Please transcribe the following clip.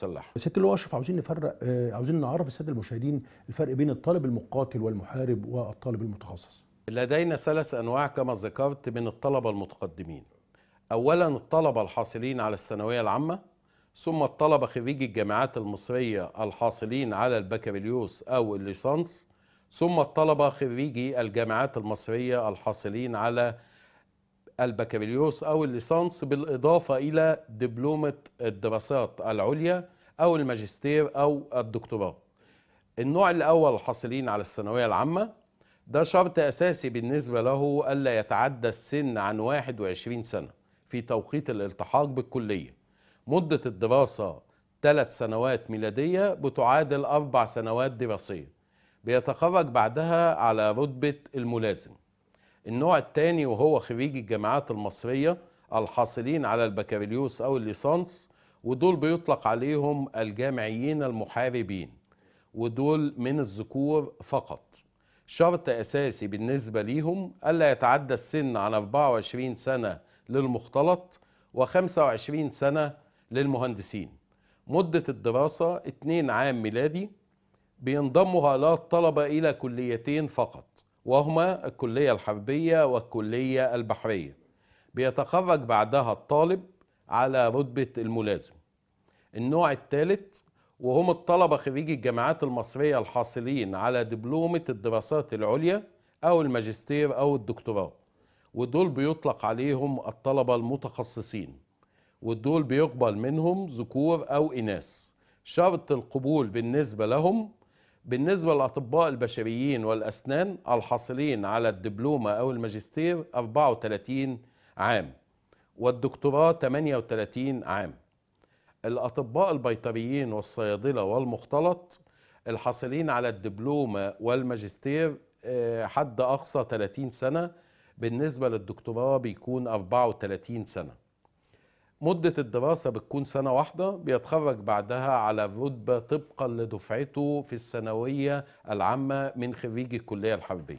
صلح ست اللواء اشرف عاوزين نفرق آه، عاوزين نعرف الساده المشاهدين الفرق بين الطالب المقاتل والمحارب والطالب المتخصص لدينا ثلاث انواع كما ذكرت من الطلبه المتقدمين اولا الطلبه الحاصلين على الثانويه العامه ثم الطلبه خريجي الجامعات المصريه الحاصلين على البكالوريوس او الليسانس ثم الطلبه خريجي الجامعات المصريه الحاصلين على البكالوريوس أو الليسانس بالإضافة إلى دبلومة الدراسات العليا أو الماجستير أو الدكتوراه النوع الأول حاصلين على الثانوية العامة ده شرط أساسي بالنسبة له ألا يتعدى السن عن 21 سنة في توقيت الالتحاق بالكلية مدة الدراسة ثلاث سنوات ميلادية بتعادل أربع سنوات دراسية بيتخرج بعدها على رتبة الملازم النوع الثاني وهو خريجي الجامعات المصرية الحاصلين على البكالوريوس أو الليسانس ودول بيطلق عليهم الجامعيين المحاربين ودول من الذكور فقط شرط أساسي بالنسبة ليهم ألا يتعدى السن عن 24 سنة للمختلط و25 سنة للمهندسين مدة الدراسة 2 عام ميلادي بينضم هؤلاء الطلبة إلى كليتين فقط وهما الكلية الحربية والكلية البحرية بيتخرج بعدها الطالب على رتبة الملازم النوع الثالث وهم الطلبة خريجي الجامعات المصرية الحاصلين على دبلومة الدراسات العليا أو الماجستير أو الدكتوراه ودول بيطلق عليهم الطلبة المتخصصين ودول بيقبل منهم ذكور أو إناث شرط القبول بالنسبة لهم بالنسبة للأطباء البشريين والأسنان الحاصلين على الدبلومة أو الماجستير 34 عام والدكتوراه 38 عام الأطباء البيطريين والصيادلة والمختلط الحاصلين على الدبلومة والماجستير آه، حد أقصى 30 سنة بالنسبة للدكتوراه بيكون 34 سنة مدة الدراسة بتكون سنة واحدة بيتخرج بعدها على الرتبة طبقا لدفعته في الثانوية العامة من خريج الكلية الحربية